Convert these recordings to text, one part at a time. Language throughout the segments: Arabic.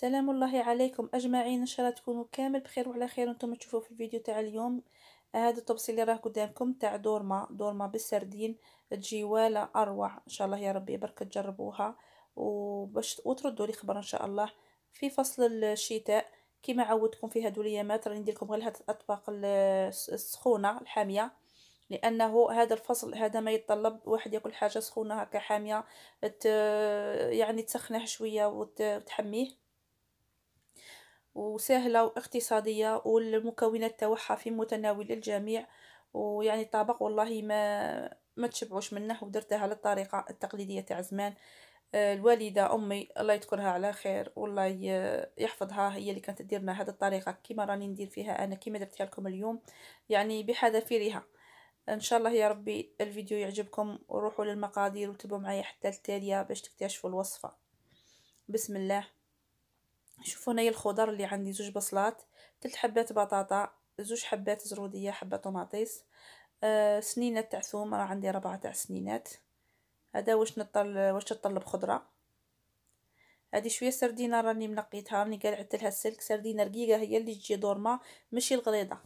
سلام الله عليكم اجمعين ان شاء الله تكونوا كامل بخير وعلى خير انتم تشوفوا في الفيديو تاع اليوم آه، هذا التبصيل اللي راه قدامكم تاع دورما دورما بالسردين تجي والا اروع ان شاء الله يا ربي برك تجربوها وباش وتردوا لي خبر ان شاء الله في فصل الشتاء كما عودتكم في هذو الايامات راني ندير لكم غير هاد الاطباق السخونه الحاميه لانه هذا الفصل هذا ما يتطلب واحد ياكل حاجه سخونه هكا حاميه يعني تسخنه شويه وتحميه وسهلة واقتصادية والمكونات تاعها في متناول الجميع ويعني الطبق والله ما ما تشبعوش منه ودرتها على الطريقه التقليديه تاع زمان آه، الوالده امي الله يذكرها على خير والله آه، يحفظها هي اللي كانت تديرنا لنا هذه الطريقه كيما راني ندير فيها انا كيما درتها لكم اليوم يعني بحذافيرها ان شاء الله يا ربي الفيديو يعجبكم وروحوا للمقادير وتبوا معايا حتى التاليه باش تكتشفوا الوصفه بسم الله شوفوا هنايا الخضر اللي عندي زوج بصلات ثلاث حبات بطاطا زوج حبات زروديه حبه طوماطيس آه سنينات تاع ثوم راه عندي ربعه تاع سنينات هذا واش نطل واش تطلب خضره هادي شويه سردينه راني منقيتها راني قلعت لها السلك سردينه رقيقه هي اللي تجي دورما ماشي الغليظه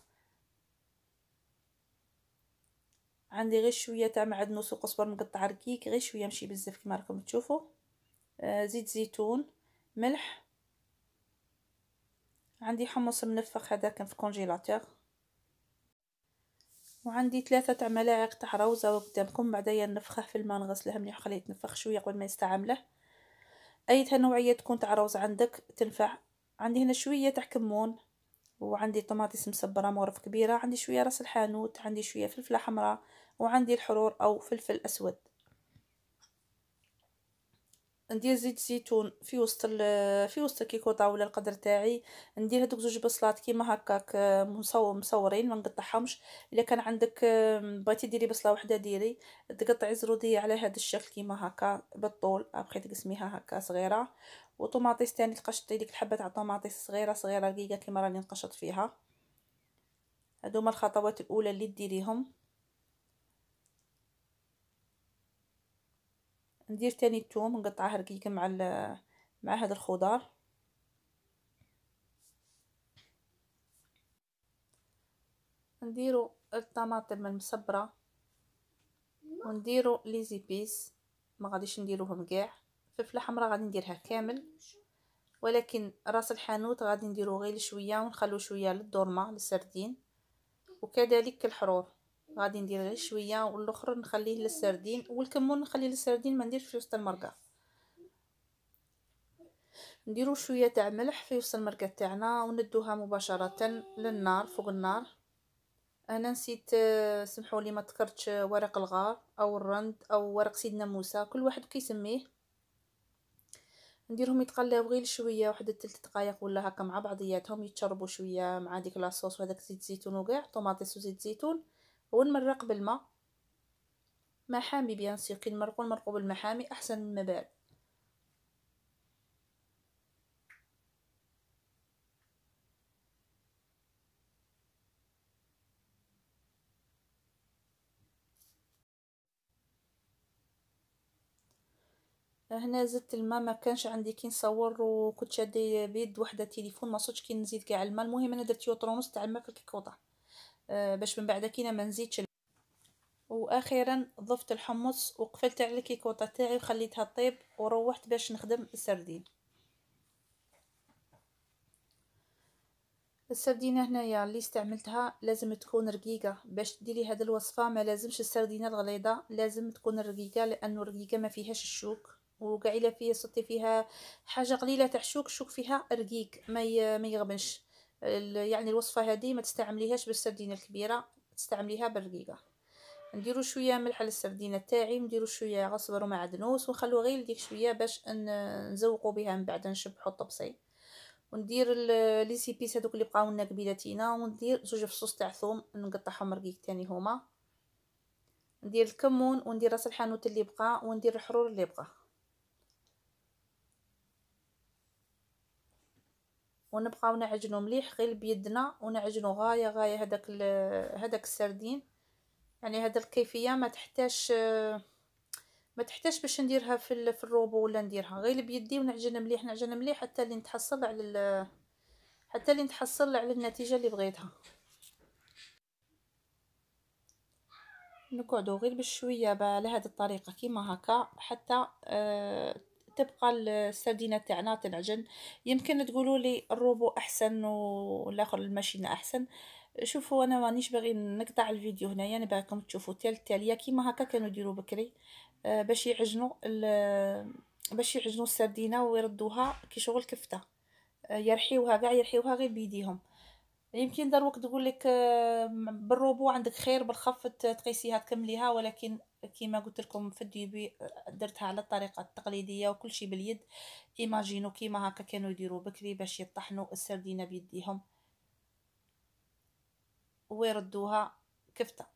عندي غير شويه تاع معدنوس وقزبر مقطع رقيق غير شويه ماشي بزاف كما راكم تشوفوا آه زيت زيتون ملح عندي حمص منفخ هذا كان في كونجيلاتور وعندي ثلاثة تاع ملاعق تاع روزة قدامكم بعدايا نفخه في الماء نغسله مليح خليه يتنفخ شوية قبل ما يستعمله أي نوعية تكون تاع روز عندك تنفع عندي هنا شوية تاع كمون وعندي طماطيس مسبرة مغرف كبيرة عندي شوية راس الحانوت عندي شوية فلفلة حمراء وعندي الحرور أو فلفل أسود ندير زيت زيتون في وسط في وسط الكيكوطا ولا القدر تاعي ندير هذوك زوج بصلات كيما هكاك آه، مصو مصورين ما نقطعهمش الا كان عندك آه، بغيتي ديري بصله وحده ديري تقطعي زروديه على هذا الشكل كيما هكا بالطول ابغي تقسميها هكا صغيره وطوماطيس تاني تقشطي ديك الحبه تاع طوماطيس صغيره صغيره رقيقه كيما راني نقشط فيها هذوما الخطوات الاولى اللي ديريهم ندير تاني الثوم نقطعه رقيق مع مع هاد الخضار نديرو الطماطم المصبره ونديرو لي زيبيس ما غاديش نديروهم كاع الفلفله حمراء غادي نديرها كامل ولكن راس الحانوت غادي نديرو غير شويه ونخلو شويه للدورما للسردين وكذلك الحرور غادي ندير غير شويه والاخر نخليه للسردين والكمون نخليه للسردين ما نديرش في وسط المرقه نديرو شويه تاع ملح في وسط المرقه تاعنا وندوها مباشره للنار فوق النار انا نسيت آه، سمحوا لي ما ذكرتش آه، ورق الغار او الرند او ورق سيدنا موسى كل واحد كيسميه نديرهم يتقلاو غير شويه واحد ثلاث دقائق ولا هكا مع بعضياتهم يتشربوا شويه مع ديك لاصوص وهذاك زيت الزيتون وكاع طوماطيس وزيت الزيتون ونمرق بالماء محامي بيان سيغ كي نمرقو نمرقو بالمحامي احسن من المبال هنا زدت الماء ما كانش عندي كي نصور وكنت شاديه بيد وحده تليفون ما صوتش كي نزيد كاع الماء المهم انا درت يوتر ونص تاع الماء في الكيكوطه آه، باش من بعد كينا ما نزيدش واخيرا ضفت الحمص وقفلت على الكيكوطه تاعي وخليتها طيب وروحت باش نخدم السردين السردينه هنايا اللي استعملتها لازم تكون رقيقه باش ديري هذه الوصفه ما لازمش السردينه الغليظه لازم تكون رقيقه لانه الرقيقه ما فيهاش الشوك وكاع الا فيه صدتي فيها حاجه قليله تاع الشوك الشوك فيها رقيق ما يغبنش يعني الوصفه هذه ما تستعمليهاش بالسردينه الكبيره تستعمليها بالرقيقه نديرو شويه ملح على السردينه تاعي نديرو شويه غصبر ومعدنوس ونخلو غير ديك شويه باش نزوقو بها من بعد نشبحو الطبسي وندير لي سيبيس هذوك اللي بقاو لنا قبيلاتينا وندير زوج فصوص تاع ثوم نقطعهم رقيق تاني هما ندير الكمون وندير راس الحانوت اللي بقى وندير الحرور اللي بقى ونبقاو نعجنو مليح غير بيدنا ونعجنو غايه غايه هذاك هذاك السردين يعني هذا الكيفيه ما تحتاج ما تحتاج باش نديرها في في الروبو ولا نديرها غير بيدي ونعجن مليح نعجن مليح حتى اللي نتحصل على حتى اللي نتحصل على النتيجه اللي بغيتها نقعدو غير بشويه على هذه الطريقه كيما هكا حتى آه تبقى السردينه تاعنا تنعجن يمكن تقولوا لي الروبو احسن والاخر الماشينه احسن شوفوا انا مانيش باغي نقطع الفيديو هنايا يعني انا باغيكم تشوفوا تال التاليه كيما هكا كانوا يديروا بكري آه، باش يعجنوا باش يعجنوا السردينه ويردوها كي شغل كفته آه، يرحيوها كاع يرحيوها غير بيديهم يمكن دروك تقول لك آه، بالربو عندك خير بالخف تقيسيها تكمليها ولكن كما قلت لكم في الديبي آه، درتها على الطريقه التقليديه وكل شيء باليد ايماجينو كيما هكا كانوا يديروا بكري باش يطحنوا السردينه بيديهم ويردوها كفته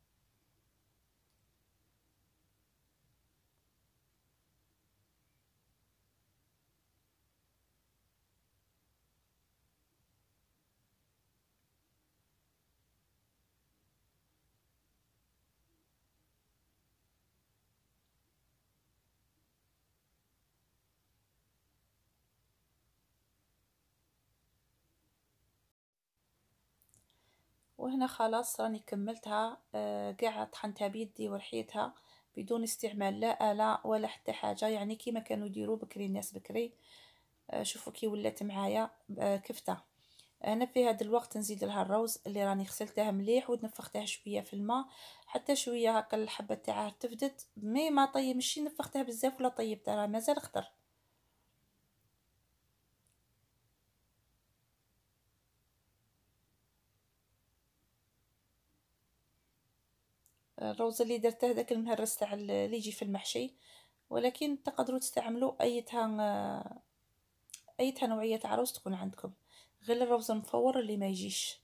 وهنا خلاص راني كملتها كاع آه، طحنتها بيدي ورحيتها بدون استعمال لا آلة ولا حتى حاجه يعني كيما كانوا يديروا بكري الناس بكري آه، شوفوا كي ولات معايا آه، كفته هنا في هذا الوقت نزيد لها الروز اللي راني غسلتها مليح ونفختها شويه في الماء حتى شويه هكا الحبه تاعها تفدت مي ما طيب مشي نفختها بزاف ولا طيبتها راه مازال خضر الروز اللي درته هذاك المهرس تاع اللي يجي في المحشي ولكن تقدروا تستعملوا ايتها آه، ايتها نوعيه تاع روز تكون عندكم غير الروز المفور اللي ما يجيش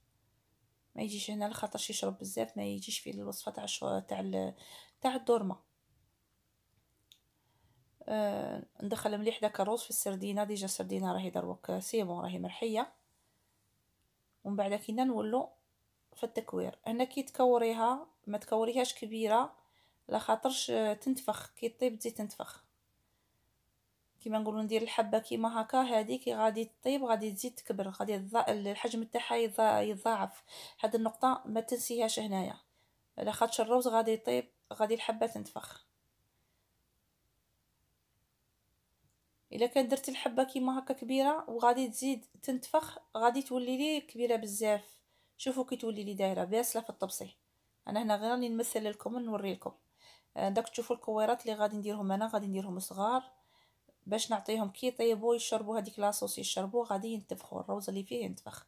ما يجيش هنا لخاطرش يشرب بزاف ما يجيش في الوصفه تاع تاع ال... تاع الدورمه أه ندخل مليح داك الروز في السردينه ديجا السردينه راهي دروك آه، سي بون راهي مرحيه ومن بعد كي نولو في التكوير هنا كي تكوريها ما تكوريهاش كبيره لا خاطرش تنتفخ كي طيب تزيد تنتفخ كيما نقولوا ندير الحبه كيما هكا هذه كي غادي طيب غادي تزيد تكبر غادي الحجم تاعها يتضاعف هاد النقطه ما تنسيهاش هنايا على خاطرش الروز غادي يطيب غادي الحبه تنتفخ الا كان درت الحبه كيما هكا كبيره وغادي تزيد تنتفخ غادي تولي لي كبيره بزاف شوفوا كي تولي لي دايره باسله في الطبسي انا هنا غير راني نمثل لكم ونوري لكم آه، داك تشوفوا الكويرات اللي غادي نديرهم انا غادي نديرهم صغار باش نعطيهم كي يطيبوا يشربوا هذيك لاصوص يشربوا غادي ينتفخوا الروز اللي فيه ينتفخ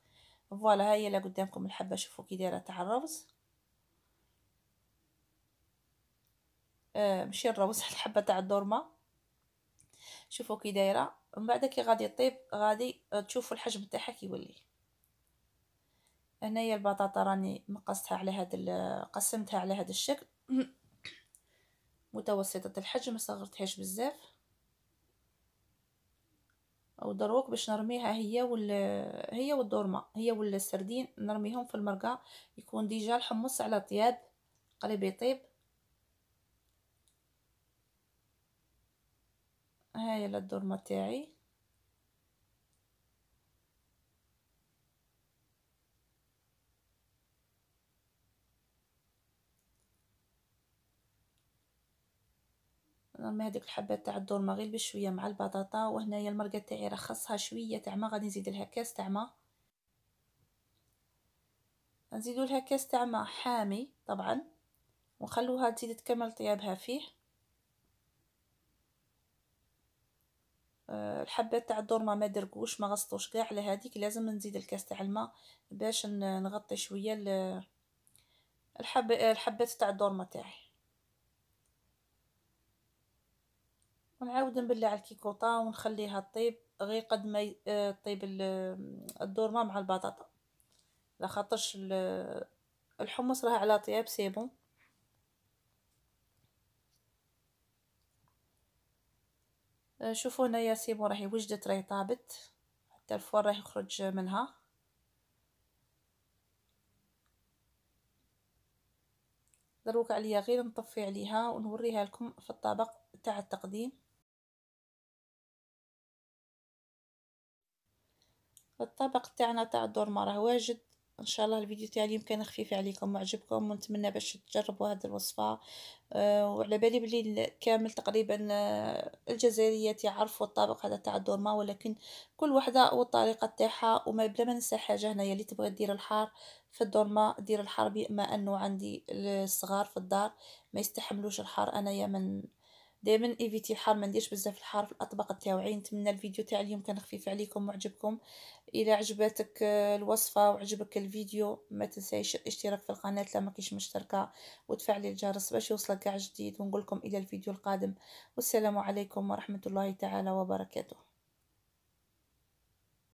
فوالا ها هي لا قدامكم الحبه شوفوا كي دايره تاع الروز آه ماشي الروز الحبه تاع الدورمه شوفوا كي دايره من بعد كي غادي يطيب غادي تشوفوا الحجم تاعها كيولي هنايا البطاطا راني مقصتها على هذا قسمتها على هذا الشكل متوسطة الحجم ما صغرتهاش بزاف او دروك باش نرميها هي وال هي والدورمه هي والسردين نرميهم في المرقه يكون ديجا الحمص على طياب قريب يطيب هاي الدورمه تاعي كنرمي هذيك الحبات تاع الدور مغيل بشويه مع البطاطا وهنايا المرقه تاعي رخصها شويه تاع ما غادي نزيد لها كاس تاع ما نزيدوا لها كاس تاع ما حامي طبعا وخلوها تزيد تكمل طيابها فيه آه، الحبات تاع الدورما ما درقوش ما غسطوش كاع على هذيك لازم نزيد الكاس تاع الماء باش نغطي شويه الحب الحبات تاع الدورما تاعي ونعاود نبلع الكيكوطا ونخليها طيب غير قد ما آه، طيب الدورمه مع البطاطا لا خاطرش الحمص راه على طياب بون آه، شوفوا هنايا بون راهي وجدت راهي طابت حتى الفور راهي يخرج منها دروك عليا غير نطفي عليها ونوريها لكم في الطبق تاع التقديم الطبق تاعنا تاع ما راه واجد ان شاء الله الفيديو تاع اليوم كان خفيف عليكم وعجبكم ونتمنى باش تجربوا هذه الوصفه أه وعلى بالي بلي كامل تقريبا آه، الجزائريات يعرفوا الطبق هذا تاع الدورما ولكن كل وحده والطريقه تاعها وما بلا ما ننسى حاجه هنايا اللي تبغي دير الحار في الدورما دير الحار بما انه عندي الصغار في الدار ما يستحملوش الحار انايا من دائما ايفيتي الحار ما نديرش بزاف الحار في الاطباق تاعي نتمنى الفيديو تاع اليوم كان خفيف عليكم وعجبكم الى عجبتك الوصفه وعجبك الفيديو ما تنسايش الاشتراك في القناه لما كيش مشتركه وتفعلي الجرس باش يوصلك كاع جديد ونقول لكم الى الفيديو القادم والسلام عليكم ورحمه الله تعالى وبركاته